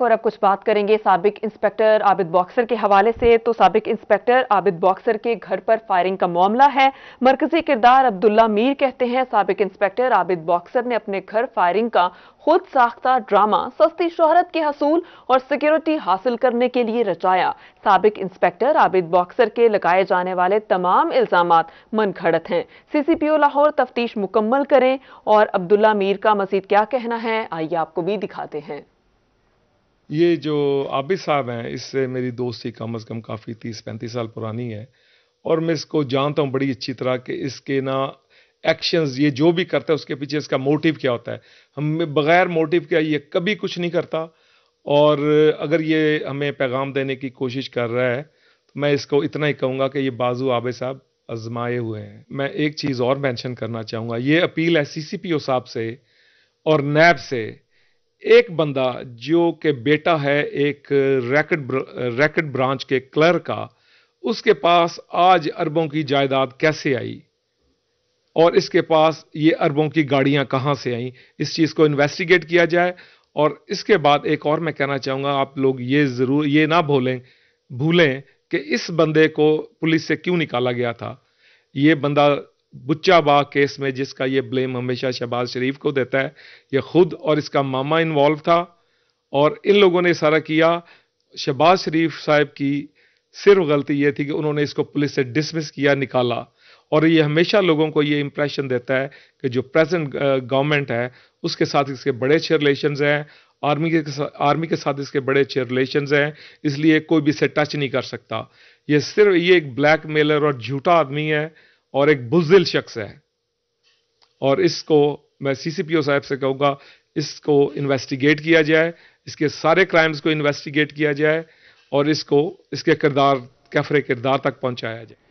और अब कुछ बात करेंगे सबक इंस्पेक्टर आबिद बॉक्सर के हवाले से तो सबक इंस्पेक्टर आबिद बॉक्सर के घर पर फायरिंग का मामला है मरकजी किरदार अब्दुल्ला मीर कहते हैं सबक इंस्पेक्टर आबिद बॉक्सर ने अपने घर फायरिंग का खुद साख्ता ड्रामा सस्ती शोहरत के हसूल और सिक्योरिटी हासिल करने के लिए रचाया सबक इंस्पेक्टर आबिद बॉक्सर के लगाए जाने वाले तमाम इल्जाम मन खड़त हैं सी सी पी ओ लाहौर तफ्तीश मुकम्मल करें और अब्दुल्ला मीर का मजीद क्या कहना है आइए आपको भी दिखाते हैं ये जो आबिद साहब हैं इससे मेरी दोस्ती कम अज़ कम काफ़ी तीस पैंतीस साल पुरानी है और मैं इसको जानता हूँ बड़ी अच्छी तरह कि इसके ना एक्शंस ये जो भी करता है उसके पीछे इसका मोटिव क्या होता है हम बग़ैर मोटिव के ये कभी कुछ नहीं करता और अगर ये हमें पैगाम देने की कोशिश कर रहा है तो मैं इसको इतना ही कहूँगा कि ये बाजू आबे साहब आजमाए हुए हैं मैं एक चीज़ और मेंशन करना चाहूँगा ये अपील है सी साहब से और नैब से एक बंदा जो के बेटा है एक रैकेट रैकेट ब्रांच के क्लर्क का उसके पास आज अरबों की जायदाद कैसे आई और इसके पास ये अरबों की गाड़ियां कहां से आई इस चीज़ को इन्वेस्टिगेट किया जाए और इसके बाद एक और मैं कहना चाहूंगा आप लोग ये ज़रूर ये ना भूलें भूलें कि इस बंदे को पुलिस से क्यों निकाला गया था ये बंदा बुच्चाबा केस में जिसका ये ब्लेम हमेशा शहबाज शरीफ को देता है ये खुद और इसका मामा इन्वॉल्व था और इन लोगों ने सारा किया शहबाज शरीफ साहब की सिर्फ गलती ये थी कि उन्होंने इसको पुलिस से डिसमिस किया निकाला और ये हमेशा लोगों को ये इंप्रेशन देता है कि जो प्रेजेंट गवर्नमेंट है उसके साथ इसके बड़े अच्छे रिलेशन हैं आर्मी के साथ आर्मी के साथ इसके बड़े अच्छे रिलेशन हैं इसलिए कोई भी इसे टच नहीं कर सकता ये सिर्फ ये एक ब्लैक मेलर और झूठा आदमी है और एक बुजिल शख्स है और इसको मैं सीसीपीओ साहब से कहूँगा इसको इन्वेस्टिगेट किया जाए इसके सारे क्राइम्स को इन्वेस्टिगेट किया जाए और इसको इसके किरदार कैफरे किरदार तक पहुँचाया जाए